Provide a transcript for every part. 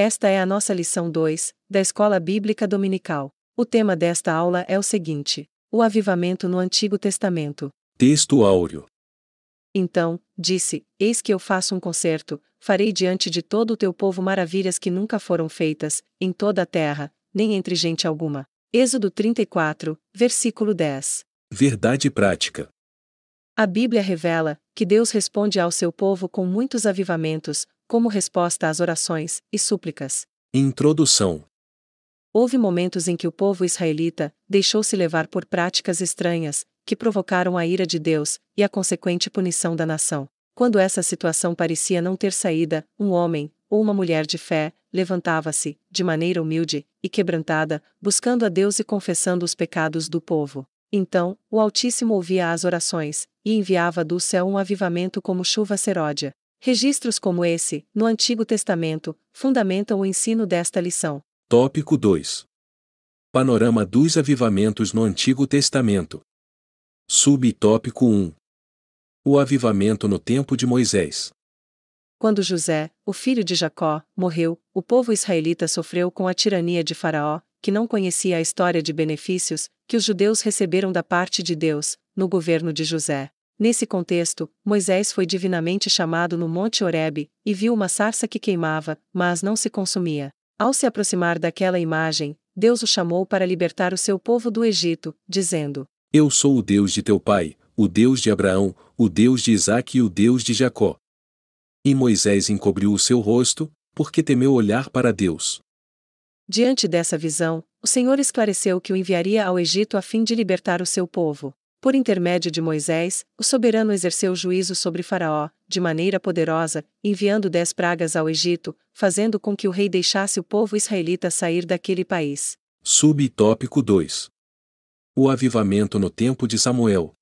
Esta é a nossa lição 2, da Escola Bíblica Dominical. O tema desta aula é o seguinte: O avivamento no Antigo Testamento. Texto áureo. Então, disse: Eis que eu faço um concerto, farei diante de todo o teu povo maravilhas que nunca foram feitas, em toda a terra, nem entre gente alguma. Êxodo 34, versículo 10. Verdade prática. A Bíblia revela que Deus responde ao seu povo com muitos avivamentos, como resposta às orações e súplicas. Introdução Houve momentos em que o povo israelita deixou-se levar por práticas estranhas, que provocaram a ira de Deus e a consequente punição da nação. Quando essa situação parecia não ter saída, um homem, ou uma mulher de fé, levantava-se, de maneira humilde e quebrantada, buscando a Deus e confessando os pecados do povo. Então, o Altíssimo ouvia as orações, e enviava do céu um avivamento como chuva seródia. Registros como esse, no Antigo Testamento, fundamentam o ensino desta lição. Tópico 2 Panorama dos avivamentos no Antigo Testamento. Subtópico 1 O avivamento no tempo de Moisés. Quando José, o filho de Jacó, morreu, o povo israelita sofreu com a tirania de Faraó, que não conhecia a história de benefícios que os judeus receberam da parte de Deus, no governo de José. Nesse contexto, Moisés foi divinamente chamado no Monte Horebe, e viu uma sarça que queimava, mas não se consumia. Ao se aproximar daquela imagem, Deus o chamou para libertar o seu povo do Egito, dizendo: Eu sou o Deus de teu pai, o Deus de Abraão, o Deus de isaac e o Deus de Jacó. E Moisés encobriu o seu rosto, porque temeu olhar para Deus. Diante dessa visão, o Senhor esclareceu que o enviaria ao Egito a fim de libertar o seu povo. Por intermédio de Moisés, o soberano exerceu juízo sobre Faraó, de maneira poderosa, enviando dez pragas ao Egito, fazendo com que o rei deixasse o povo israelita sair daquele país. Subtópico 2 O avivamento no tempo de Samuel.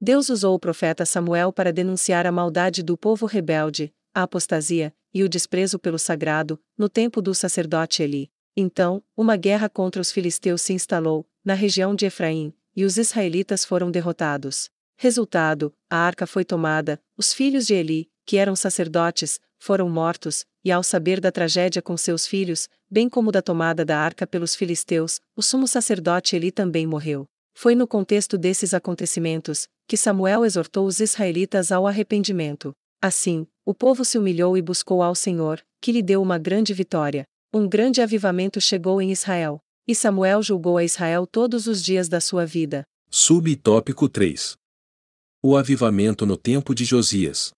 Deus usou o profeta Samuel para denunciar a maldade do povo rebelde, a apostasia e o desprezo pelo sagrado, no tempo do sacerdote Eli. Então, uma guerra contra os filisteus se instalou, na região de Efraim, e os israelitas foram derrotados. Resultado: a arca foi tomada, os filhos de Eli, que eram sacerdotes, foram mortos, e ao saber da tragédia com seus filhos, bem como da tomada da arca pelos filisteus, o sumo sacerdote Eli também morreu. Foi no contexto desses acontecimentos que Samuel exortou os israelitas ao arrependimento. Assim, o povo se humilhou e buscou ao Senhor, que lhe deu uma grande vitória. Um grande avivamento chegou em Israel. E Samuel julgou a Israel todos os dias da sua vida. Subtópico 3 O avivamento no tempo de Josias.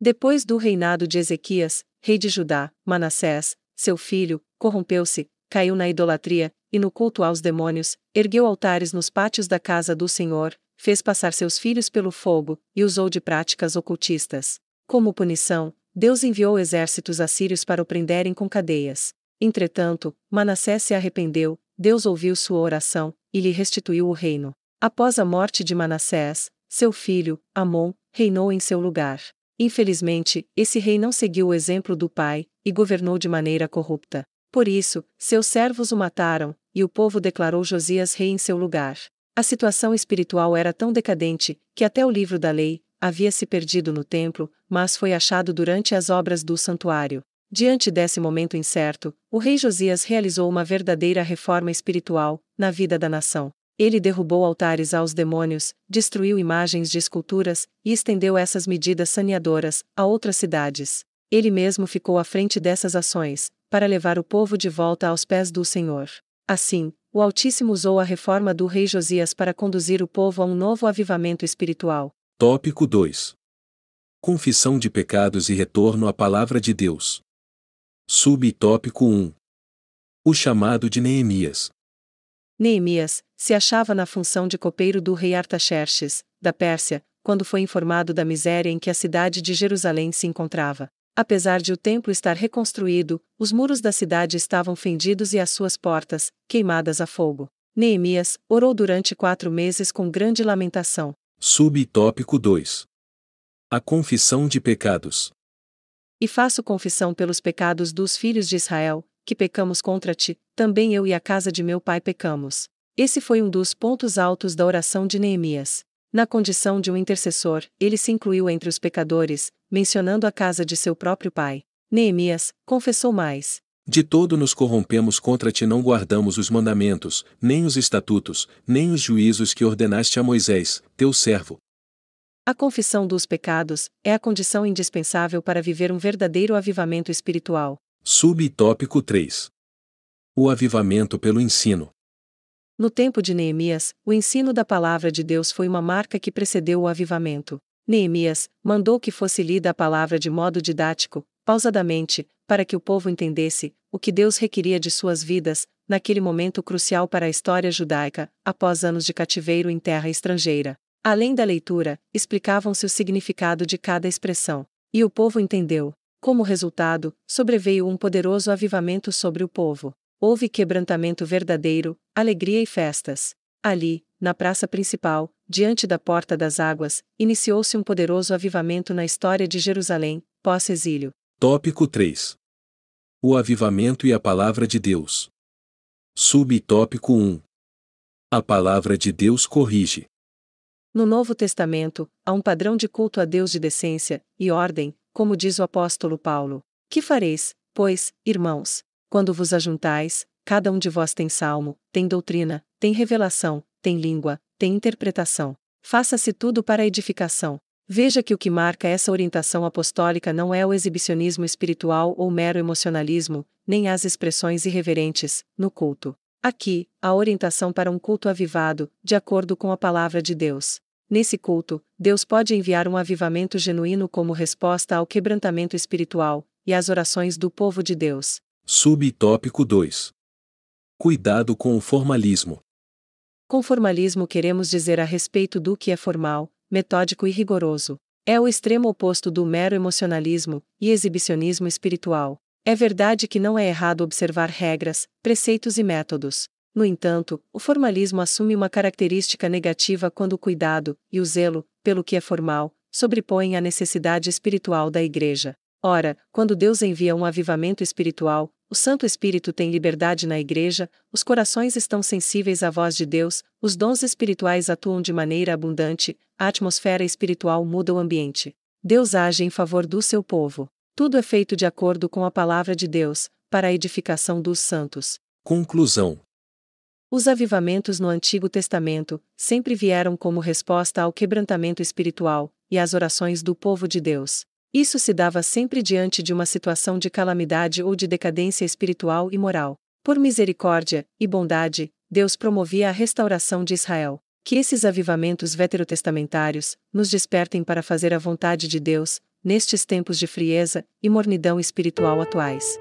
Depois do reinado de Ezequias, rei de Judá, Manassés, seu filho, corrompeu-se, caiu na idolatria, e no culto aos demônios, ergueu altares nos pátios da casa do Senhor, fez passar seus filhos pelo fogo, e usou de práticas ocultistas. Como punição, Deus enviou exércitos assírios para o prenderem com cadeias. Entretanto, Manassés se arrependeu, Deus ouviu sua oração, e lhe restituiu o reino. Após a morte de Manassés, seu filho, Amon, reinou em seu lugar. Infelizmente, esse rei não seguiu o exemplo do pai, e governou de maneira corrupta. Por isso, seus servos o mataram, e o povo declarou Josias rei em seu lugar. A situação espiritual era tão decadente, que até o livro da lei, havia se perdido no templo, mas foi achado durante as obras do santuário. Diante desse momento incerto, o rei Josias realizou uma verdadeira reforma espiritual na vida da nação. Ele derrubou altares aos demônios, destruiu imagens de esculturas e estendeu essas medidas saneadoras a outras cidades. Ele mesmo ficou à frente dessas ações, para levar o povo de volta aos pés do Senhor. Assim, o Altíssimo usou a reforma do rei Josias para conduzir o povo a um novo avivamento espiritual. Tópico 2 Confissão de pecados e retorno à palavra de Deus. Subtópico 1 O chamado de Neemias. Neemias se achava na função de copeiro do rei Artaxerxes, da Pérsia, quando foi informado da miséria em que a cidade de Jerusalém se encontrava. Apesar de o templo estar reconstruído, os muros da cidade estavam fendidos e as suas portas, queimadas a fogo. Neemias orou durante quatro meses com grande lamentação. Subtópico 2 A confissão de pecados. E faço confissão pelos pecados dos filhos de Israel, que pecamos contra ti, também eu e a casa de meu pai pecamos. Esse foi um dos pontos altos da oração de Neemias. Na condição de um intercessor, ele se incluiu entre os pecadores, mencionando a casa de seu próprio pai. Neemias confessou mais: De todo nos corrompemos contra ti, não guardamos os mandamentos, nem os estatutos, nem os juízos que ordenaste a Moisés, teu servo, a confissão dos pecados é a condição indispensável para viver um verdadeiro avivamento espiritual. Subtópico 3. O avivamento pelo ensino. No tempo de Neemias, o ensino da palavra de Deus foi uma marca que precedeu o avivamento. Neemias mandou que fosse lida a palavra de modo didático, pausadamente, para que o povo entendesse o que Deus requeria de suas vidas, naquele momento crucial para a história judaica, após anos de cativeiro em terra estrangeira. Além da leitura, explicavam-se o significado de cada expressão, e o povo entendeu. Como resultado, sobreveio um poderoso avivamento sobre o povo. Houve quebrantamento verdadeiro, alegria e festas. Ali, na praça principal, diante da Porta das Águas, iniciou-se um poderoso avivamento na história de Jerusalém, pós-exílio. Tópico 3 O Avivamento e a Palavra de Deus. Subtópico 1 A Palavra de Deus corrige. No Novo Testamento, há um padrão de culto a Deus de decência e ordem, como diz o apóstolo Paulo. Que fareis, pois, irmãos, quando vos ajuntais, cada um de vós tem salmo, tem doutrina, tem revelação, tem língua, tem interpretação. Faça-se tudo para a edificação. Veja que o que marca essa orientação apostólica não é o exibicionismo espiritual ou mero emocionalismo, nem as expressões irreverentes, no culto. Aqui, a orientação para um culto avivado, de acordo com a palavra de Deus. Nesse culto, Deus pode enviar um avivamento genuíno como resposta ao quebrantamento espiritual e às orações do povo de Deus. Subtópico 2. Cuidado com o formalismo. Com formalismo queremos dizer a respeito do que é formal, metódico e rigoroso. É o extremo oposto do mero emocionalismo e exibicionismo espiritual. É verdade que não é errado observar regras, preceitos e métodos, no entanto, o formalismo assume uma característica negativa quando o cuidado, e o zelo, pelo que é formal, sobrepõem a necessidade espiritual da Igreja. Ora, quando Deus envia um avivamento espiritual, o Santo Espírito tem liberdade na Igreja, os corações estão sensíveis à voz de Deus, os dons espirituais atuam de maneira abundante, a atmosfera espiritual muda o ambiente. Deus age em favor do seu povo. Tudo é feito de acordo com a palavra de Deus, para a edificação dos santos. Conclusão os avivamentos no Antigo Testamento sempre vieram como resposta ao quebrantamento espiritual e às orações do povo de Deus. Isso se dava sempre diante de uma situação de calamidade ou de decadência espiritual e moral. Por misericórdia e bondade, Deus promovia a restauração de Israel. Que esses avivamentos veterotestamentários nos despertem para fazer a vontade de Deus, nestes tempos de frieza e mornidão espiritual atuais.